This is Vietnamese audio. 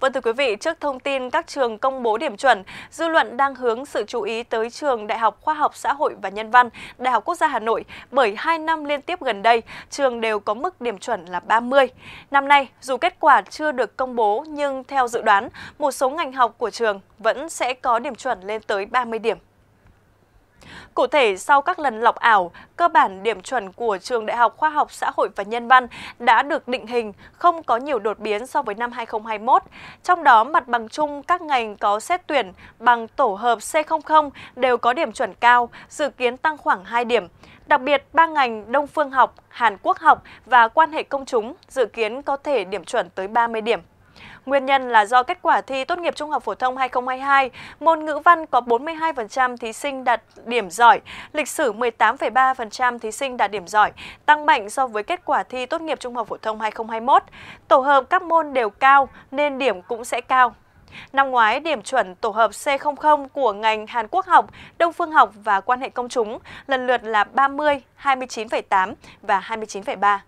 Vâng thưa quý vị, trước thông tin các trường công bố điểm chuẩn, dư luận đang hướng sự chú ý tới trường Đại học Khoa học Xã hội và Nhân văn, Đại học Quốc gia Hà Nội bởi 2 năm liên tiếp gần đây, trường đều có mức điểm chuẩn là 30. Năm nay, dù kết quả chưa được công bố nhưng theo dự đoán, một số ngành học của trường vẫn sẽ có điểm chuẩn lên tới 30 điểm. Cụ thể, sau các lần lọc ảo, cơ bản điểm chuẩn của Trường Đại học Khoa học Xã hội và Nhân văn đã được định hình, không có nhiều đột biến so với năm 2021. Trong đó, mặt bằng chung các ngành có xét tuyển bằng tổ hợp C00 đều có điểm chuẩn cao, dự kiến tăng khoảng 2 điểm. Đặc biệt, ba ngành Đông phương học, Hàn Quốc học và quan hệ công chúng dự kiến có thể điểm chuẩn tới 30 điểm. Nguyên nhân là do kết quả thi tốt nghiệp trung học phổ thông 2022, môn ngữ văn có 42% thí sinh đạt điểm giỏi, lịch sử 18,3% thí sinh đạt điểm giỏi, tăng mạnh so với kết quả thi tốt nghiệp trung học phổ thông 2021. Tổ hợp các môn đều cao nên điểm cũng sẽ cao. Năm ngoái, điểm chuẩn tổ hợp C00 của ngành Hàn Quốc học, Đông phương học và quan hệ công chúng lần lượt là 30, 29,8 và 29,3.